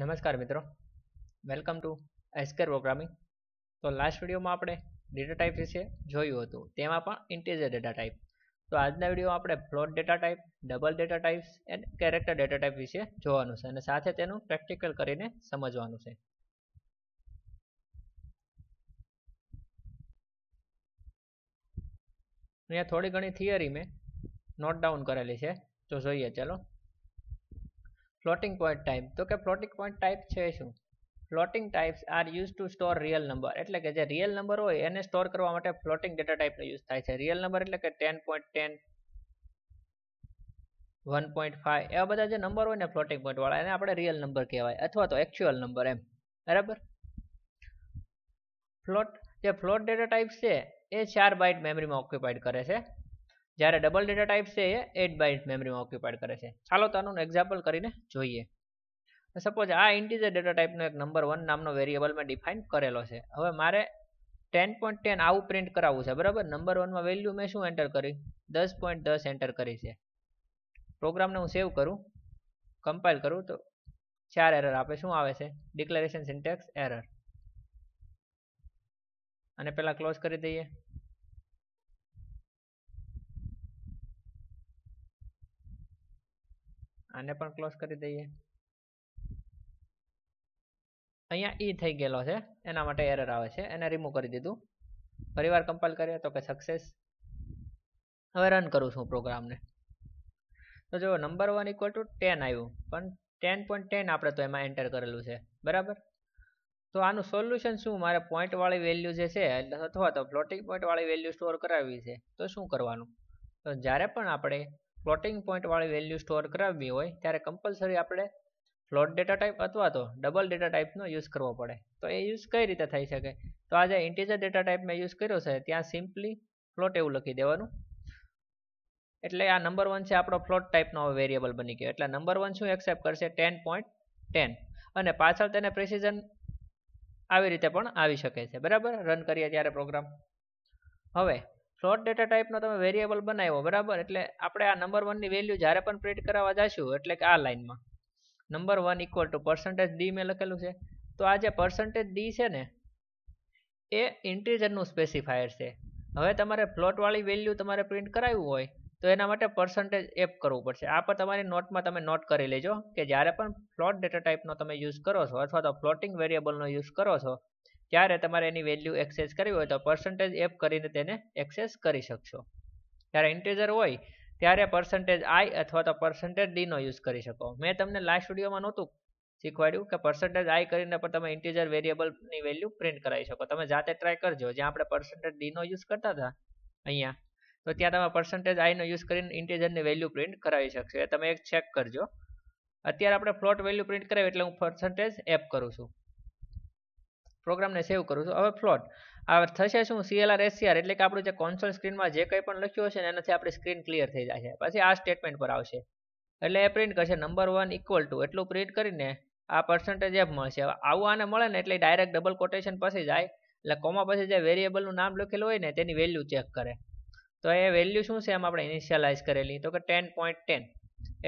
નમસ્કાર મિત્રો welcome to એસ્કેર પ્રોગ્રામિંગ તો લાસ્ટ વિડીયોમાં આપણે ડેટા ટાઈપ વિશે જોયું હતું તેમાં પણ ઇન્ટીજર ડેટા ટાઈપ તો આજના વિડીયોમાં આપણે float data type double data types and character data type વિશે જોવાનું છે અને સાથે તેનું પ્રેક્ટિકલ કરીને સમજવાનું છે અહીંયા થોડી ઘણી થિયરી મેં નોટ ડાઉન કરેલી છે તો જોઈએ ચાલો ફ્લોટિંગ પોઈન્ટ ટાઈપ તો કે ફ્લોટિંગ પોઈન્ટ ટાઈપ છે શું floating types are use to store real number એટલે કે જે રિયલ નંબર હોય એને સ્ટોર કરવા માટે ફ્લોટિંગ ડેટા ટાઈપનો યુઝ થાય છે રિયલ નંબર એટલે કે ten point ten one point five એવા બધા જે નંબર હોય ને ફ્લોટિંગ પોઈન્ટવાળા એને આપણે રિયલ નંબર કહેવાય અથવા તો એકચ્યુઅલ નંબર એમ બરાબર ફ્લોટ જે ફ્લોટ ડેટા ટાઈપ છે એ ચાર બાઇટ મેમરીમાં ઓક્યુપાઈડ કરે છે જ્યારે ડબલ ડેટા ટાઈપ છે એ એટ બાઇટ મેમરીમાં ઓક્યુપાઈડ કરે છે ચાલો તો આનું એક્ઝામ્પલ કરીને જોઈએ સપોઝ આ ઇન્ટીજર ડેટા ટાઈપનો એક નંબર વન નામનો વેરિયેબલ મેં ડિફાઇન કરેલો છે હવે મારે ટેન પોઈન્ટ ટેન આવું પ્રિન્ટ કરાવવું છે બરાબર નંબર વનમાં વેલ્યુ મેં શું એન્ટર કરી દસ પોઈન્ટ દસ એન્ટર કરી છે પ્રોગ્રામને હું સેવ કરું કમ્પાઇલ કરું તો ચાર એરર આપે શું આવે છે ડિક્લેરેશન સિન્ટેક્સ એરર અને પહેલાં ક્લોઝ કરી દઈએ આને પણ ક્લોઝ કરી દઈએ અહીંયા ઈ e થઈ ગયેલો છે એના માટે એરર આવે છે એને રિમૂવ કરી દીધું ફરીવાર કમ્પાઇલ કરીએ તો કે સક્સેસ હવે રન કરું છું પ્રોગ્રામને તો જો number one equal to ten આવ્યું પણ ટેન પોઈન્ટ ટેન આપણે તો એમાં એન્ટર કરેલું છે બરાબર તો આનું સોલ્યુશન શું મારે પોઈન્ટવાળી વેલ્યુ જે છે અથવા તો ફ્લોટિંગ પોઈન્ટવાળી વેલ્યુ સ્ટોર કરાવી છે તો શું કરવાનું તો જ્યારે પણ આપણે ફ્લોટિંગ પોઈન્ટવાળી વેલ્યુ સ્ટોર કરાવવી હોય ત્યારે કમ્પલસરી આપણે ફ્લોટ ડેટા ટાઈપ અથવા તો ડબલ ડેટા ટાઈપનો યુઝ કરવો પડે તો એ યુઝ કઈ રીતે થઈ શકે તો આ જે ઇન્ટીજર ડેટા ટાઈપ મેં યુઝ કર્યો છે ત્યાં સિમ્પલી ફ્લોટ એવું લખી દેવાનું એટલે આ નંબર વન છે આપણો ફ્લોટ ટાઈપનો વેરિયેબલ બની ગયો એટલે નંબર વન શું એક્સેપ્ટ કરશે ટેન પોઈન્ટ ટેન અને પાછળ તેને પ્રિસિઝન આવી રીતે પણ આવી શકે છે બરાબર રન કરીએ ત્યારે પ્રોગ્રામ હવે ફ્લોટ ડેટા ટાઈપનો તમે વેરિયેબલ બનાવ્યો બરાબર એટલે આપણે આ નંબર વનની વેલ્યુ જ્યારે પણ પ્રિન્ટ કરાવવા જઈશું એટલે કે આ લાઇનમાં number one equal to percentage D મેં લખેલું છે તો આ જે પર્સન્ટેજ ડી છે ને એ ઇન્ટીજરનું સ્પેસિફાયર છે હવે તમારે ફ્લોટવાળી વેલ્યુ તમારે પ્રિન્ટ કરાવ્યું હોય તો એના માટે પર્સન્ટેજ એપ કરવું પડશે આ પણ તમારી નોટમાં તમે નોટ કરી લેજો કે જ્યારે પણ ફ્લોટ ડેટા ટાઈપનો તમે યુઝ કરો છો અથવા તો ફ્લોટિંગ વેરિયેબલનો યુઝ કરો છો ત્યારે તમારે એની વેલ્યુ એક્સેસ કરવી હોય તો પર્સન્ટેજ એફ કરીને તેને એક્સેસ કરી શકશો જ્યારે ઇન્ટેજર હોય ત્યારે પર્સન્ટેજ આઈ અથવા તો પર્સન્ટેજ ડીનો યુઝ કરી શકો મેં તમને લાસ્ટ સ્ટુડિયોમાં નહોતું શીખવાડ્યું કે પર્સન્ટેજ આઈ કરીને પણ તમે ઇન્ટેજર વેરિયેબલની વેલ્યુ પ્રિન્ટ કરાવી શકો તમે જાતે ટ્રાય કરજો જ્યાં આપણે પર્સન્ટેજ ડીનો યુઝ કરતા હતા અહીંયા તો ત્યાં તમે પર્સન્ટેજ આઈનો યુઝ કરીને ઇન્ટેજરની વેલ્યુ પ્રિન્ટ કરાવી શકશો એ તમે એક ચેક કરજો અત્યારે આપણે ફ્લોટ વેલ્યુ પ્રિન્ટ કરાવી એટલે હું પર્સન્ટેજ એપ કરું છું પ્રોગ્રામને સેવ કરું છું હવે ફ્લોટ આ થશે શું સીએલઆર એસસીઆર એટલે કે આપણું જે કોન્સોલ સ્ક્રીનમાં જે કંઈ પણ લખ્યું હશે ને એનાથી આપણી સ્ક્રીન ક્લિયર થઈ જાય પછી આ સ્ટેટમેન્ટ પર આવશે એટલે એ પ્રિન્ટ કરશે નંબર વન ઇક્વલ ટુ એટલું પ્રિન્ટ કરીને આ પર્સન્ટેજ એફ મળશે હવે આવું આને મળે ને એટલે ડાયરેક્ટ ડબલ કોટેશન પછી જાય એટલે કોમા પછી જે વેરિયેબલનું નામ લખેલું હોય ને તેની વેલ્યુ ચેક કરે તો એ વેલ્યુ શું છે એમ આપણે ઇનિશિયલાઇઝ કરેલી તો કે ટેન પોઈન્ટ ટેન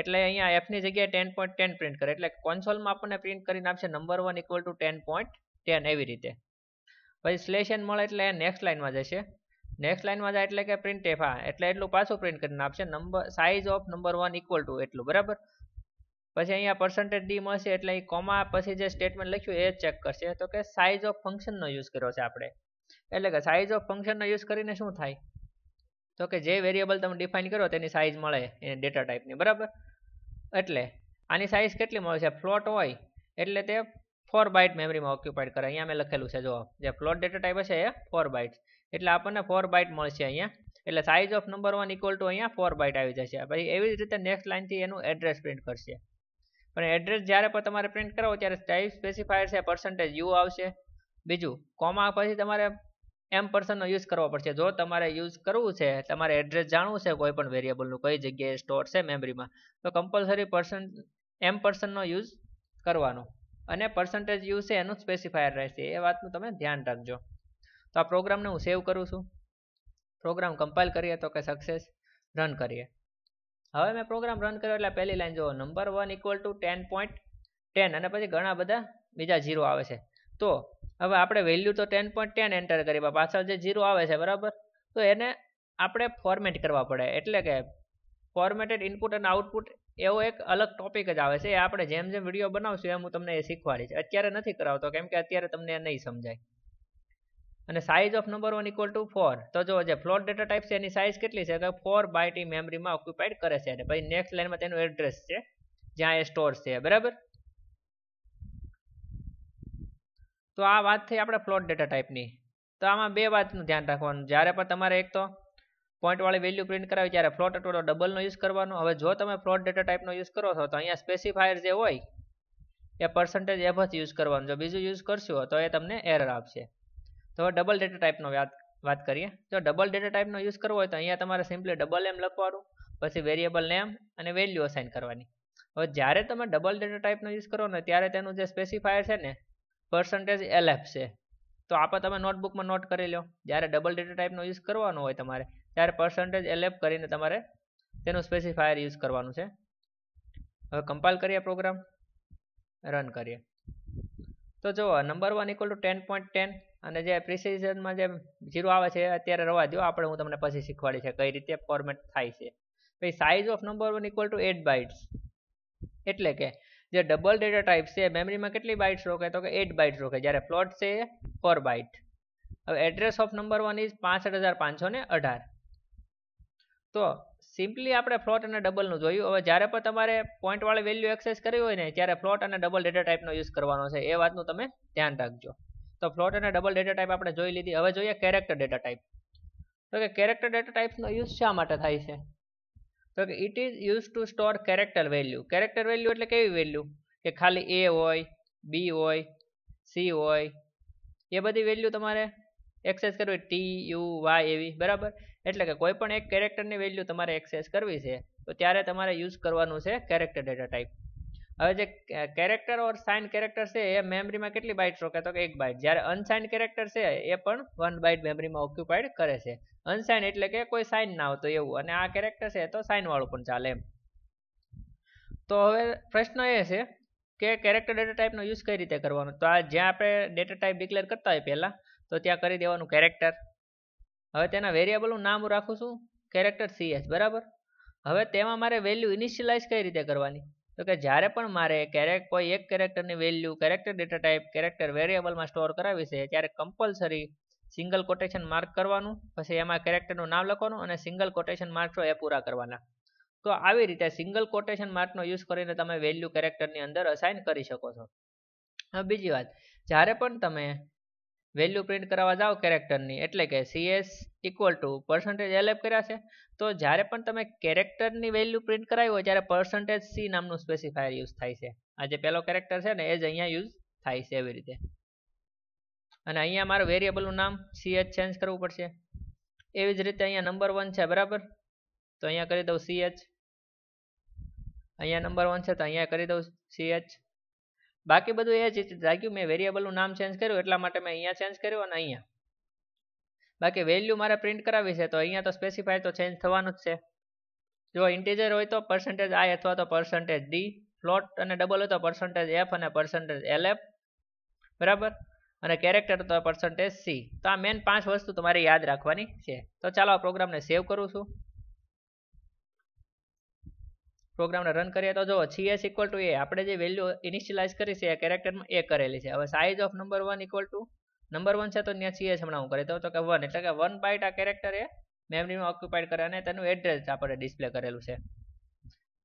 એટલે અહીંયા એફની જગ્યાએ ટેન પોઈન્ટ ટેન પ્રિન્ટ કરે એટલે કોન્સોલમાં આપણને પ્રિન્ટ કરીને આપશે number one equal to ten point ten એવી રીતે પછી slash n મળે એટલે next line માં જશે next line માં જાય એટલે કે printf હા એટલે એટલું પાછું print કરી ને આપશે number size of number one equal to એટલું બરાબર પછી અહિયાં percentage d મળશે એટલે ઈ કોમા પછી જે statement લખ્યું એ check કરશે તો કે size of function no use કર્યો છે આપડે એટલે કે size of function no use કરી ને શું થાય તો કે જે variable તમે define કરો તેની size મળે એને data type ની બરાબર એટલે આની size કેટલી મળશે float હોય એટલે તે ફોર બાઇટ મેમરીમાં ઓક્યુપાઇડ કરે અહીંયા મેં લખેલું છે જો જે ફ્લોટ ડેટા ટાઈપ હશે એ ફોર બાઇટ એટલે આપણને ફોર બાઇટ મળશે અહીંયા એટલે size of number one equal to અહીંયા ફોર બાઇટ આવી જશે પછી એવી જ રીતે નેક્સ્ટ લાઇનથી એનું એડ્રેસ પ્રિન્ટ કરશે પણ એડ્રેસ જ્યારે પણ તમારે પ્રિન્ટ કરાવો ત્યારે ટાઈપ સ્પેસિફાયર છે પર્સન્ટેજ યુ આવશે બીજું કોમા પછી તમારે એમ પર્સનનો યુઝ કરવો પડશે જો તમારે યુઝ કરવું છે તમારે એડ્રેસ જાણવું છે કોઈ પણ વેરિયેબલનું કઈ જગ્યાએ સ્ટોર છે મેમરીમાં તો કમ્પલસરી પર્સન એમ પર્સનનો યુઝ કરવાનો અને પર્સન્ટેજ યુ છે એનું સ્પેસિફાયર રહેશે એ વાતનું તમે ધ્યાન રાખજો તો આ પ્રોગ્રામને હું સેવ કરું છું પ્રોગ્રામ કમ્પાઇલ કરીએ તો કે સક્સેસ રન કરીએ હવે મેં પ્રોગ્રામ રન કર્યો એટલે પહેલી લાઈન જોવો number one equal to ten point ten અને પછી ઘણા બધા બીજા ઝીરો આવે છે તો હવે આપણે વેલ્યુ તો ટેન પોઈન્ટ ટેન એન્ટર કરી પાછળ જે જીરો આવે છે બરાબર તો એને આપણે ફોર્મેટ કરવા પડે એટલે કે ફોર્મેટેડ ઇનપુટ અને આઉટપુટ એવો એક અલગ ટોપિક જ આવે છે એ આપણે જેમ જેમ વિડીયો બનાવશું એમ હું તમને એ શીખવાડીશ અત્યારે નથી કરાવતો કેમ કે અત્યારે તમને નહીં સમજાય અને size of number one equal to four તો જો જે ફ્લોટ ડેટા ટાઈપ છે એની સાઇઝ કેટલી છે કે ફોર બાયટી મેમરીમાં ઓક્યુપાઈડ કરે છે અને પછી નેક્સ્ટ લાઇનમાં તેનું એડ્રેસ છે જ્યાં એ સ્ટોર છે બરાબર તો આ વાત થઈ આપણે ફ્લોટ ડેટા ટાઈપની તો આમાં બે વાતનું ધ્યાન રાખવાનું જ્યારે પણ તમારે એક તો પોઈન્ટવાળી વેલ્યુ પ્રિન્ટ કરાવી ત્યારે ફ્લોટ અટોડો ડબલનો યુઝ કરવાનો હવે જો તમે ફ્લોટ ડેટા ટાઈપનો યુઝ કરો છો તો અહીંયા સ્પેસિફાયર જે હોય એ પર્સન્ટેજ એફ જ યુઝ કરવાનો જો બીજું યુઝ કરશો તો એ તમને એરર આપશે તો હવે ડબલ ડેટા ટાઈપનો વાત કરીએ જો ડબલ ડેટા ટાઈપનો યુઝ કરવો હોય તો અહીંયા તમારે સિમ્પલી ડબલ એમ લખવાનું પછી વેરિયેબલ નેમ અને વેલ્યુ અસાઇન કરવાની હવે જ્યારે તમે ડબલ ડેટા ટાઈપનો યુઝ કરો ને ત્યારે તેનું જે સ્પેસિફાયર છે ને પર્સન્ટેજ એલએફ છે તો આપણે તમે નોટબુકમાં નોટ કરી લો જ્યારે ડબલ ડેટા ટાઈપનો યુઝ કરવાનો હોય તમારે ત્યારે પર્સન્ટેજ એલેપ કરીને તમારે તેનું સ્પેસિફાયર યુઝ કરવાનું છે હવે કમ્પાઇલ કરીએ પ્રોગ્રામ રન કરીએ તો જુઓ number one equal to ten point ten અને જે પ્રિસિઝનમાં જે જીરો આવે છે અત્યારે રવા દો આપણે હું તમને પછી શીખવાડી છે કઈ રીતે ફોર્મેટ થાય છે પછી size of number one equal to eight bytes એટલે કે જે ડબલ ડેટા ટાઈપ છે મેમરીમાં કેટલી બાઇટ્સ રોકે તો કે એટ બાઇટ્સ રોકે જ્યારે પ્લોટ છે એ ફોર બાઇટ હવે address of number one is પાંસઠ હજાર પાંચસો ને અઢાર તો સિમ્પલી આપણે ફ્લોટ અને ડબલનું જોયું હવે જ્યારે પણ તમારે પોઈન્ટવાળી વેલ્યુ એક્સેસ કરવી હોય ને ત્યારે ફ્લોટ અને ડબલ ડેટા ટાઈપનો યુઝ કરવાનો છે એ વાતનું તમે ધ્યાન રાખજો તો ફ્લોટ અને ડબલ ડેટા ટાઈપ આપણે જોઈ લીધી હવે જોઈએ કેરેક્ટર ડેટા ટાઈપ તો કે કેરેક્ટર ડેટા ટાઈપનો યુઝ શા માટે થાય છે તો કે it is use to store character value character value એટલે કેવી વેલ્યુ કે ખાલી એ હોય બી હોય સી હોય એ બધી વેલ્યુ તમારે એક્સેસ કરવી ટી યુ વાય એવી બરાબર એટલે કે કોઈ પણ એક કેરેક્ટરની વેલ્યુ તમારે એક્સેસ કરવી છે તો ત્યારે તમારે યુઝ કરવાનું છે કેરેક્ટર ડેટા ટાઈપ હવે જે કેરેક્ટર ઓર સાઇન કેરેક્ટર છે એ મેમરીમાં કેટલી બાઇટ રોકે તો કે એક બાઇટ જ્યારે અનસાઇન કેરેક્ટર છે એ પણ વન બાઇટ મેમરીમાં ઓક્યુપાઈડ કરે છે અનસાઇન એટલે કે કોઈ સાઇન ના આવતો એવું અને આ કેરેક્ટર છે તો સાઇનવાળું પણ ચાલે એમ તો હવે પ્રશ્ન એ છે કે કેરેક્ટર ડેટા ટાઈપનો યુઝ કઈ રીતે કરવાનો તો આ જ્યાં આપણે ડેટા ટાઈપ ડિક્લેર કરતા હોય પહેલાં તો ત્યાં કરી દેવાનું કેરેક્ટર હવે તેના વેરિયેબલનું નામ રાખું છું કેરેક્ટર સીએસ બરાબર હવે તેમાં મારે વેલ્યુ ઇનિશિયલાઇઝ કઈ રીતે કરવાની તો કે જ્યારે પણ મારે કેરેક કોઈ એક કેરેક્ટરની value character data type character વેરિયેબલમાં સ્ટોર કરાવી છે ત્યારે કમ્પલસરી સિંગલ કોટેશન માર્ક કરવાનું પછી એમાં કેરેક્ટરનું નામ લખવાનું અને સિંગલ કોટેશન માર્ક એ પૂરા કરવાના તો આવી રીતે સિંગલ કોટેશન માર્કનો યુઝ કરીને તમે વેલ્યુ કેરેક્ટરની અંદર અસાઇન કરી શકો છો હવે બીજી વાત જ્યારે પણ તમે વેલ્યુ પ્રિન્ટ કરવા જાઓ કેરેક્ટરની એટલે કે સીએસ ઇક્વલ ટુ પર્સન્ટેજ એલેપ કર્યા છે તો જ્યારે પણ તમે કેરેક્ટરની વેલ્યુ પ્રિન્ટ કરાવી હોય ત્યારે પર્સન્ટેજ સી નામનું સ્પેસિફાયર યુઝ થાય છે આ જે પહેલો કેરેક્ટર છે ને એ જ અહીંયા યુઝ થાય છે એવી રીતે અને અહીંયા મારું વેરિયેબલનું નામ સીએચ ચેન્જ કરવું પડશે એવી જ રીતે અહીંયા નંબર વન છે બરાબર તો અહીંયા કરી દઉં સીએચ અહીંયા નંબર વન છે તો અહીંયા કરી દઉં સીએચ બાકી બધું એ જ રાખ્યું મેં વેરિયેબલનું નામ ચેન્જ કર્યું એટલા માટે મેં અહીંયા ચેન્જ કર્યું અને અહીંયા બાકી વેલ્યુ મારે પ્રિન્ટ કરાવી છે તો અહીંયા તો સ્પેસિફાય તો ચેન્જ થવાનું જ છે જો ઇન્ટીજર હોય તો પર્સન્ટેજ આઈ અથવા તો પર્સન્ટેજ ડી ફ્લોટ અને ડબલ હોય તો પર્સન્ટેજ એફ અને પર્સન્ટેજ એલ એફ બરાબર અને કેરેક્ટર તો પર્સન્ટેજ સી તો આ મેન પાંચ વસ્તુ તમારે યાદ રાખવાની છે તો ચાલો આ પ્રોગ્રામને સેવ કરું છું પ્રોગ્રામને રન કરીએ તો જો સીએસ ઇક્વલ ટુ એ આપણે જે વેલ્યુ ઇનિશિયલાઇઝ કરી છે એ કેરેક્ટરમાં એ કરેલી છે હવે size of number one equal to number one છે તો ત્યાં સીએસ હમણાં હું કરી દઉં તો કે વન એટલે કે વન બાઇટ આ કેરેક્ટર એ મેમરીમાં ઓક્યુપાઈડ કરે અને તેનું એડ્રેસ આપણે ડિસ્પ્લે કરેલું છે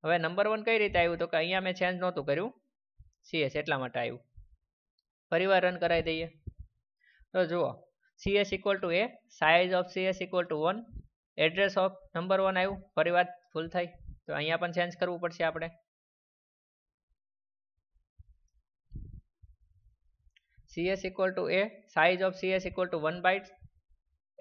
હવે નંબર વન કઈ રીતે આવ્યું તો કે અહીંયા મેં ચેન્જ નહોતું કર્યું સી એસ એટલા માટે આવ્યું ફરીવાર રન કરાવી દઈએ તો જુઓ CS equal to A size of CS equal to one address of number one આવ્યું ફરીવાર ફૂલ થાય તો અહિયાં પણ change કરવું પડશે આપડે cs equal to a size of cs equal to one byte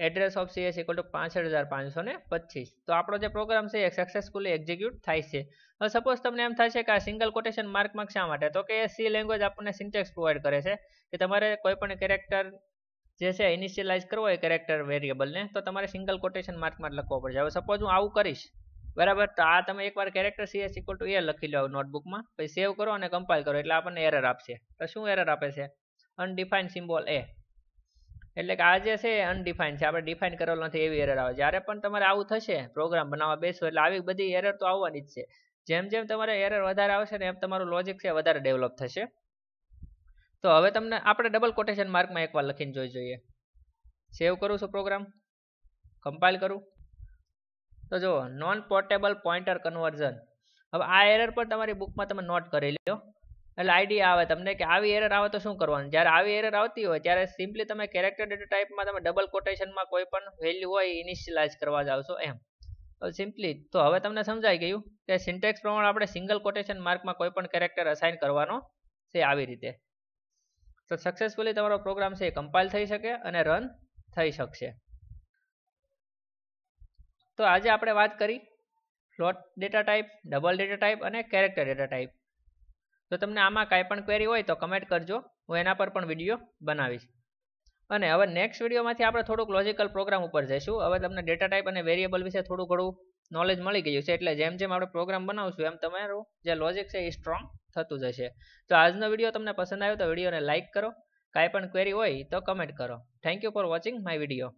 address of cs equal to પાંસઠ હજાર પાંચસો ને પચીસ તો આપણો જે program છે એ successfully execute થાય છે હવે suppose તમને એમ થાય છે કે આ single quotation mark માં શા માટે તો કે c language આપણને syntax provide કરે છે કે તમારે કોઈ પણ character જે છે initialize કરવો હોય character variable ને તો તમારે single quotation mark માં જ લખવો પડશે હવે suppose હું આવું કરીશ બરાબર તો આ તમે એકવાર character cs equal to A લખી લો નોટબુકમાં પછી સેવ કરો અને compile કરો એટલે આપણને એરર આપશે તો શું એરર આપે છે undefined સિમ્બોલ એ એટલે કે આ જે છે અનડિફાઇન છે આપણે ડિફાઇન કરેલો નથી એવી એરર આવે જ્યારે પણ તમારે આવું થશે પ્રોગ્રામ બનાવવા બેસો એટલે આવી બધી એરર તો આવવાની જ છે જેમ જેમ તમારે એરર વધારે આવશે ને એમ તમારું લોજિક છે વધારે ડેવલપ થશે તો હવે તમને આપણે ડબલ કોટેશન માર્કમાં એકવાર લખીને જોઈ જોઈએ સેવ કરું છું પ્રોગ્રામ કમ્પાઇલ કરું તો જુઓ નોન પોર્ટેબલ પોઇન્ટર કન્વર્ઝન હવે આ એરર પણ તમારી બુકમાં તમે નોટ કરી લો એટલે આઈડિયા આવે તમને કે આવી એરર આવે તો શું કરવાનું જ્યારે આવી એરર આવતી હોય ત્યારે સિમ્પલી તમે કેરેક્ટર ડેટા ટાઈપમાં તમે ડબલ કોટેશનમાં કોઈ પણ વેલ્યુ હોય ઇનિશિયલાઇઝ કરવા જાવશો એમ તો સિમ્પલી તો હવે તમને સમજાઈ ગયું કે સિન્ટેક્સ પ્રમાણે આપણે સિંગલ કોટેશન માર્કમાં કોઈ પણ કેરેક્ટર અસાઇન કરવાનો છે આવી રીતે તો સક્સેસફુલી તમારો પ્રોગ્રામ છે એ કમ્પાઇલ થઈ શકે અને રન થઈ શકશે તો આજે આપણે વાત કરી float data type double data type and character data type તો તમને આમાં કાંઈ પણ ક્વેરી હોય તો કમેન્ટ કરજો હું એના પર પણ વિડીયો બનાવીશ અને હવે નેક્સ્ટ વિડીયોમાંથી આપણે થોડુંક લોજિકલ પ્રોગ્રામ ઉપર જઈશું હવે તમને ડેટા ટાઈપ અને વેરિયેબલ વિશે થોડું ઘણું નોલેજ મળી ગયું છે એટલે જેમ જેમ આપણે પ્રોગ્રામ બનાવશું એમ તમારું જે લોજિક છે એ સ્ટ્રોંગ થતું જશે તો આજનો વિડીયો તમને પસંદ આવ્યો તો વિડીયોને લાઇક કરો કાંઈ પણ ક્વેરી હોય તો કમેન્ટ કરો thank you for watching my video